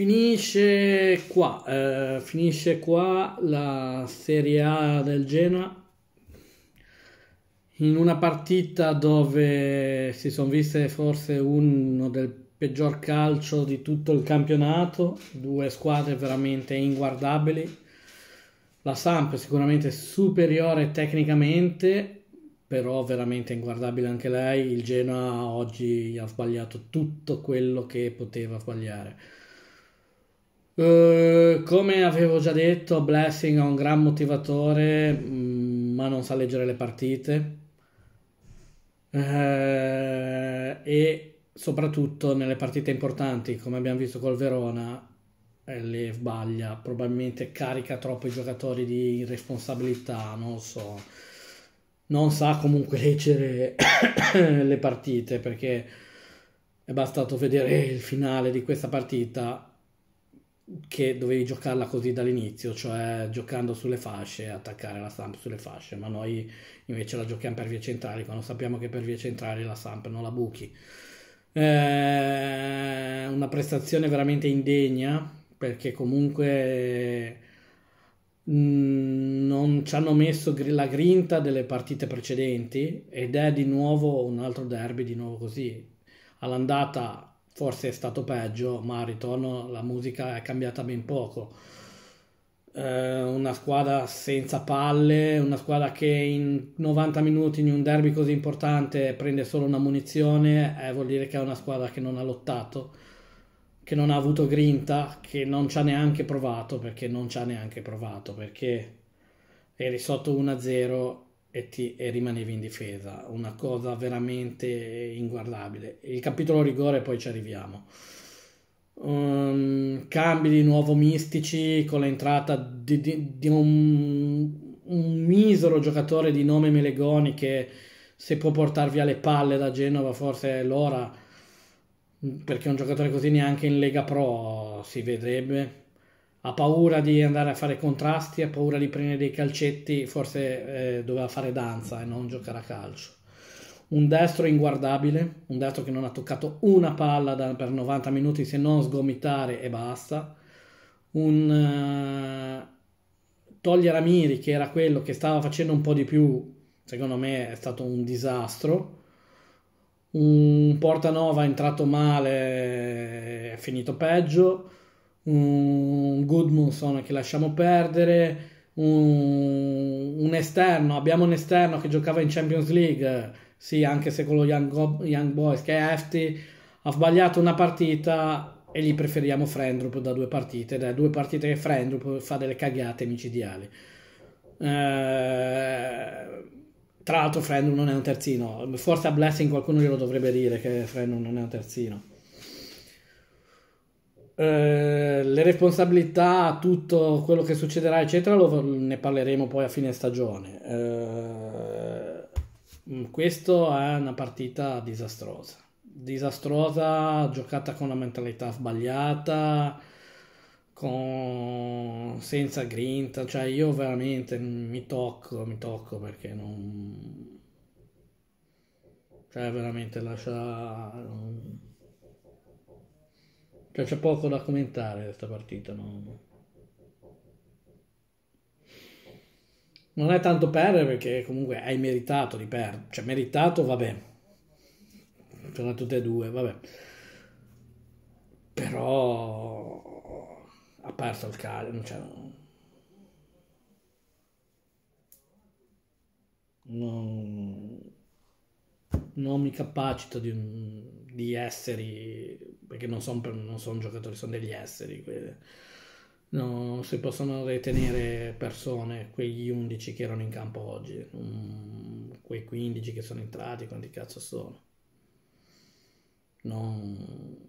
Finisce qua, eh, finisce qua la Serie A del Genoa in una partita dove si sono viste forse uno del peggior calcio di tutto il campionato, due squadre veramente inguardabili. La Samp sicuramente superiore tecnicamente, però veramente inguardabile anche lei. Il Genoa oggi ha sbagliato tutto quello che poteva sbagliare Uh, come avevo già detto, Blessing è un gran motivatore, mm, ma non sa leggere le partite. Uh, e soprattutto nelle partite importanti, come abbiamo visto col Verona, eh, le sbaglia, probabilmente carica troppo i giocatori di irresponsabilità, non so. Non sa comunque leggere le partite perché è bastato vedere il finale di questa partita che dovevi giocarla così dall'inizio, cioè giocando sulle fasce, attaccare la Samp sulle fasce, ma noi invece la giochiamo per vie centrali, quando sappiamo che per vie centrali la Samp non la buchi. Eh, una prestazione veramente indegna, perché comunque mm, non ci hanno messo la grinta delle partite precedenti ed è di nuovo un altro derby, di nuovo così. All'andata forse è stato peggio, ma al ritorno la musica è cambiata ben poco. Eh, una squadra senza palle, una squadra che in 90 minuti in un derby così importante prende solo una munizione, eh, vuol dire che è una squadra che non ha lottato, che non ha avuto grinta, che non ci ha neanche provato, perché non ci ha neanche provato, perché eri sotto 1-0 e, ti, e rimanevi in difesa, una cosa veramente inguardabile. Il capitolo rigore poi ci arriviamo. Um, cambi di nuovo mistici con l'entrata di, di, di un, un, misero giocatore di nome Melegoni che se può portar via le palle da Genova forse è l'ora perché un giocatore così neanche in Lega Pro si vedrebbe ha paura di andare a fare contrasti, ha paura di prendere dei calcetti, forse eh, doveva fare danza e non giocare a calcio. Un destro inguardabile, un destro che non ha toccato una palla da, per 90 minuti se non sgomitare e basta. Un uh, togliere Amiri, che era quello che stava facendo un po' di più, secondo me è stato un disastro. Un Portanova è entrato male, è finito peggio un Goodmanson che lasciamo perdere, un, un, esterno, abbiamo un esterno che giocava in Champions League, sì, anche se con lo Young, Young Boys che è Hefty, ha sbagliato una partita e gli preferiamo Frendrup da due partite, da due partite che Frendrup fa delle cagate micidiali. Eh, tra l'altro Frendrup non è un terzino, forse a Blessing qualcuno glielo dovrebbe dire che Frendrup non è un terzino. Eh, le responsabilità, tutto quello che succederà, eccetera, lo, ne parleremo poi a fine stagione. Eh, mm, questa è una partita disastrosa, disastrosa, giocata con la mentalità sbagliata, con... senza grinta, cioè io veramente mi tocco, mi tocco perché non... Cioè veramente lascia... Non cioè c'è poco da commentare questa partita, no? Non è tanto perdere perché comunque hai meritato di perdere, cioè meritato vabbè, sono tutte e due, vabbè. Però ha perso il calcio, non c'è... Non, non mi capacito di, di essere perché non sono son giocatori, sono degli esseri. No, si possono ritenere persone quegli 11 che erano in campo oggi, um, quei 15 che sono entrati, quanti cazzo sono? Non...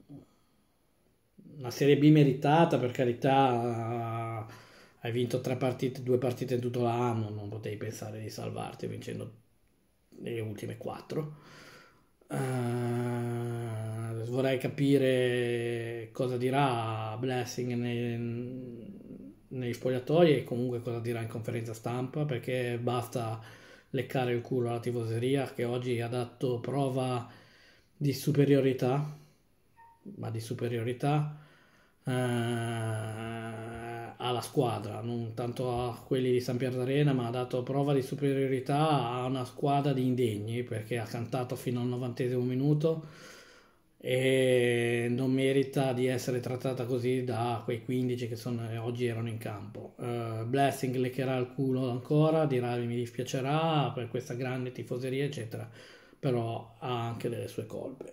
Una Serie B meritata, per carità, hai vinto tre partite, due partite in tutto l'anno, non potevi pensare di salvarti vincendo le ultime quattro. Uh vorrei capire cosa dirà Blessing nei, spogliatoi e comunque cosa dirà in conferenza stampa perché basta leccare il culo alla tifoseria che oggi ha dato prova di superiorità, ma di superiorità eh, alla squadra, non tanto a quelli di San Pier d'Arena, ma ha dato prova di superiorità a una squadra di indegni perché ha cantato fino al novantesimo minuto e non merita di essere trattata così da quei 15 che sono, eh, oggi erano in campo. Uh, Blessing leccherà il culo ancora, dirà mi dispiacerà per questa grande tifoseria, eccetera, però ha anche delle sue colpe.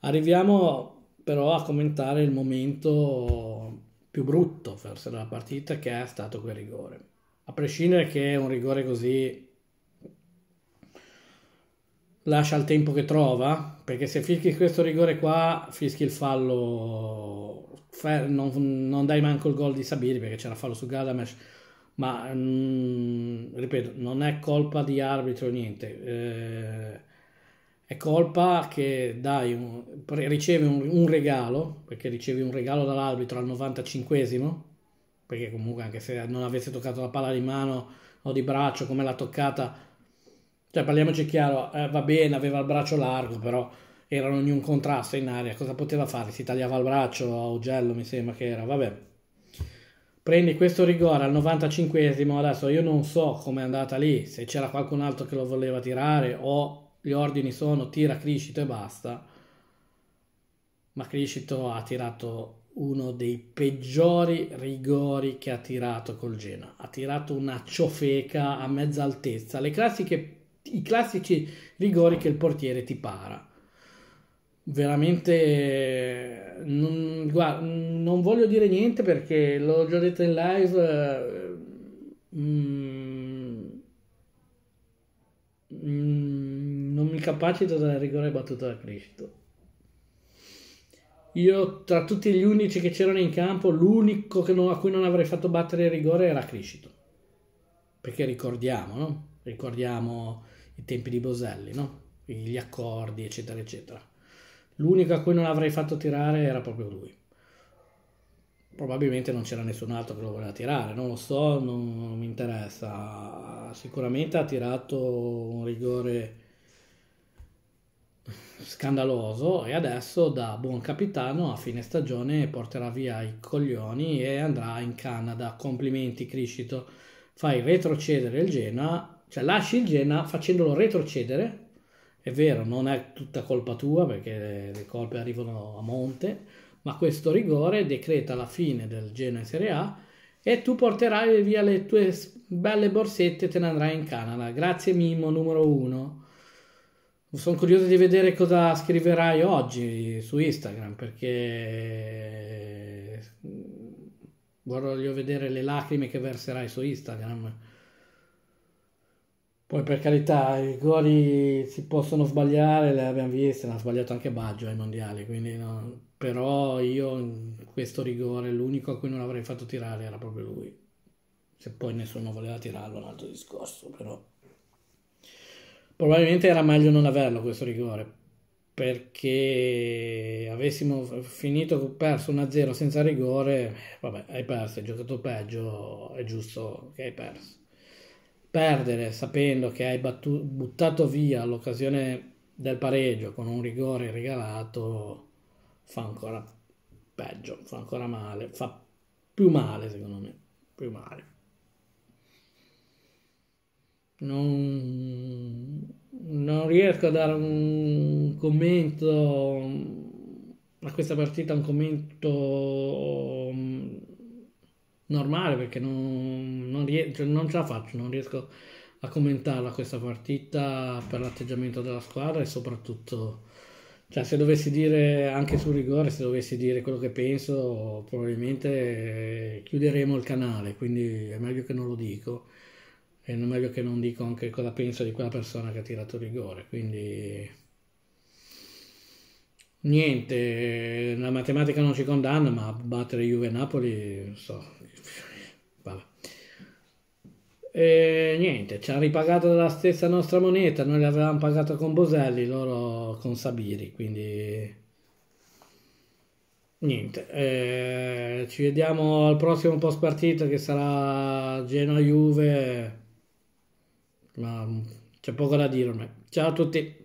Arriviamo però a commentare il momento più brutto forse della partita che è stato quel rigore. A prescindere che un rigore così lascia il tempo che trova, perché se fischi questo rigore qua, fischi il fallo, non, non dai manco il gol di Sabiri perché c'era fallo su Galamesh, ma mh, mm, ripeto, non è colpa di arbitro niente, eh, è colpa che dai un, ricevi un, un, regalo, perché ricevi un regalo dall'arbitro al 95esimo, perché comunque anche se non avesse toccato la palla di mano o di braccio come l'ha toccata, cioè, parliamoci chiaro, eh, va bene, aveva il braccio largo, però erano in un contrasto in aria, cosa poteva fare? Si tagliava il braccio a Ugello, mi sembra che era, vabbè. Prendi questo rigore al 95esimo, adesso io non so come è andata lì, se c'era qualcun altro che lo voleva tirare o gli ordini sono tira Criscito e basta. Ma Criscito ha tirato uno dei peggiori rigori che ha tirato col Genoa. Ha tirato una ciofeca a mezza altezza, le classiche i classici rigori che il portiere ti para. Veramente non, guarda, non voglio dire niente perché l'ho già detto in live. Mm, mm, non mi capacito dal rigore battuto da Cristo. Io tra tutti gli unici che c'erano in campo, l'unico non, a cui non avrei fatto battere il rigore era Criscito. Perché ricordiamo, no? Ricordiamo i tempi di Boselli, no? gli accordi, eccetera, eccetera. L'unico a cui non avrei fatto tirare era proprio lui. Probabilmente non c'era nessun altro che lo voleva tirare, non lo so, non, non mi interessa. Sicuramente ha tirato un rigore scandaloso e adesso da buon capitano a fine stagione porterà via i coglioni e andrà in Canada. Complimenti Criscito, fai retrocedere il Genoa cioè lasci il Genoa facendolo retrocedere, è vero, non è tutta colpa tua perché le colpe arrivano a monte, ma questo rigore decreta la fine del Genoa in Serie A e tu porterai via le tue belle borsette e te ne andrai in Canada. Grazie Mimo numero uno. Sono curioso di vedere cosa scriverai oggi su Instagram perché eh, voglio vedere le lacrime che verserai su Instagram poi per carità, i rigori si possono sbagliare, le abbiamo viste, l'ha sbagliato anche Baggio ai mondiali, quindi no. però io questo rigore, l'unico a cui non avrei fatto tirare era proprio lui. Se poi nessuno voleva tirarlo, un altro discorso, però probabilmente era meglio non averlo questo rigore, perché avessimo finito perso 1-0 senza rigore, vabbè, hai perso, hai giocato peggio, è giusto che hai perso perdere sapendo che hai battu- buttato via l'occasione del pareggio con un rigore regalato fa ancora peggio, fa ancora male, fa più male secondo me, più male. Non, non riesco a dare un commento a questa partita, un commento mm, normale perché non, non, riesco, cioè, non ce la faccio, non riesco a commentarla questa partita per l'atteggiamento della squadra e soprattutto cioè, se dovessi dire anche sul rigore, se dovessi dire quello che penso, probabilmente chiuderemo il canale, quindi è meglio che non lo dico è meglio che non dico anche cosa penso di quella persona che ha tirato rigore, quindi niente, la matematica non ci condanna, ma battere Juve Napoli, non so. Vabbè. E niente, ci ha ripagato la stessa nostra moneta, noi l'avevamo pagata con Boselli, loro con Sabiri, quindi niente. E ci vediamo al prossimo post partita che sarà Genoa Juve. Ma c'è poco da dire Ciao a tutti.